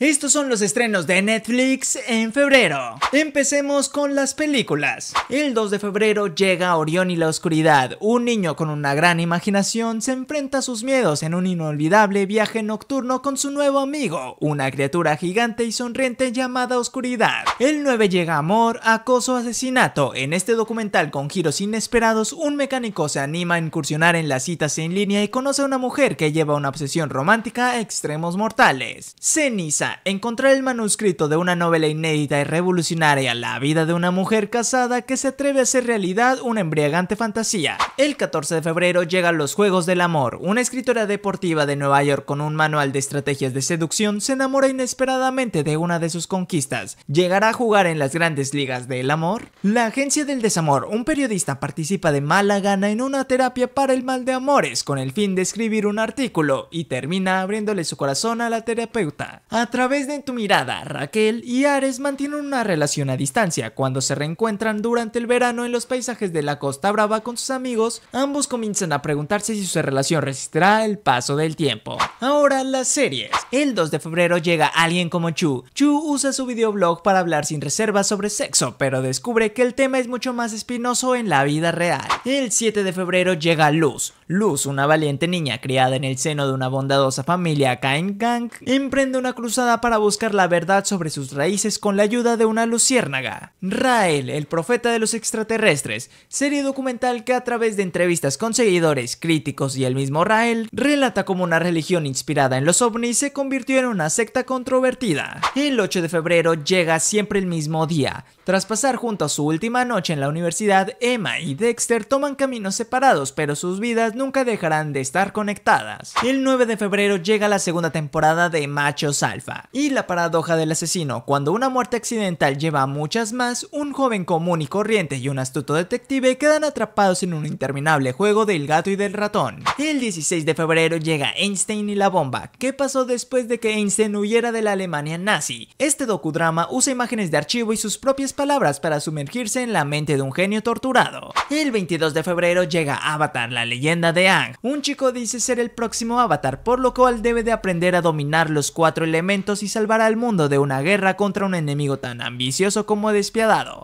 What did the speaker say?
Estos son los estrenos de Netflix en febrero. Empecemos con las películas. El 2 de febrero llega Orión y la Oscuridad. Un niño con una gran imaginación se enfrenta a sus miedos en un inolvidable viaje nocturno con su nuevo amigo, una criatura gigante y sonriente llamada Oscuridad. El 9 llega Amor, Acoso, Asesinato. En este documental con giros inesperados, un mecánico se anima a incursionar en las citas en línea y conoce a una mujer que lleva una obsesión romántica a extremos mortales. Ceniza encontrar el manuscrito de una novela inédita y revolucionaria, la vida de una mujer casada que se atreve a hacer realidad una embriagante fantasía. El 14 de febrero llegan Los Juegos del Amor, una escritora deportiva de Nueva York con un manual de estrategias de seducción se enamora inesperadamente de una de sus conquistas. ¿Llegará a jugar en las grandes ligas del amor? La Agencia del Desamor, un periodista participa de mala gana en una terapia para el mal de amores con el fin de escribir un artículo y termina abriéndole su corazón a la terapeuta través de tu mirada, Raquel y Ares mantienen una relación a distancia. Cuando se reencuentran durante el verano en los paisajes de la Costa Brava con sus amigos, ambos comienzan a preguntarse si su relación resistirá el paso del tiempo. Ahora las series. El 2 de febrero llega alguien como Chu. Chu usa su videoblog para hablar sin reservas sobre sexo, pero descubre que el tema es mucho más espinoso en la vida real. El 7 de febrero llega Luz. Luz, una valiente niña criada en el seno de una bondadosa familia acá Gang, emprende una cruzada para buscar la verdad sobre sus raíces con la ayuda de una luciérnaga. Rael, el profeta de los extraterrestres, serie documental que a través de entrevistas con seguidores, críticos y el mismo Rael, relata cómo una religión inspirada en los ovnis se convirtió en una secta controvertida. El 8 de febrero llega siempre el mismo día. Tras pasar junto a su última noche en la universidad, Emma y Dexter toman caminos separados, pero sus vidas nunca dejarán de estar conectadas. El 9 de febrero llega la segunda temporada de Machos Alfa y la paradoja del asesino. Cuando una muerte accidental lleva a muchas más, un joven común y corriente y un astuto detective quedan atrapados en un interminable juego del gato y del ratón. El 16 de febrero llega Einstein y la bomba. ¿Qué pasó después de que Einstein huyera de la Alemania nazi? Este docudrama usa imágenes de archivo y sus propias palabras para sumergirse en la mente de un genio torturado. El 22 2 de febrero llega Avatar, la leyenda de Ang. Un chico dice ser el próximo Avatar, por lo cual debe de aprender a dominar los cuatro elementos y salvar al mundo de una guerra contra un enemigo tan ambicioso como despiadado.